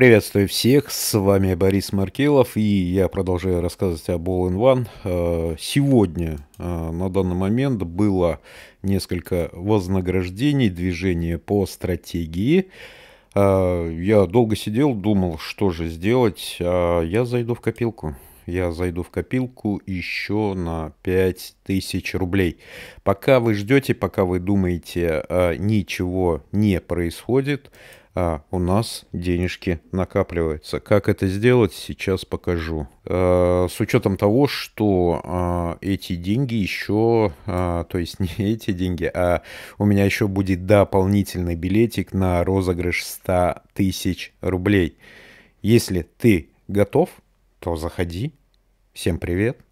Приветствую всех, с вами Борис Маркелов, и я продолжаю рассказывать об All in One. Э, сегодня, э, на данный момент, было несколько вознаграждений, движения по стратегии. Э, я долго сидел, думал, что же сделать, а я зайду в копилку я зайду в копилку еще на 5000 рублей. Пока вы ждете, пока вы думаете, а, ничего не происходит, а, у нас денежки накапливаются. Как это сделать, сейчас покажу. А, с учетом того, что эти деньги еще, то есть не эти деньги, а у меня еще будет дополнительный билетик на розыгрыш 100 тысяч рублей. Если ты готов, то заходи. Всем привет!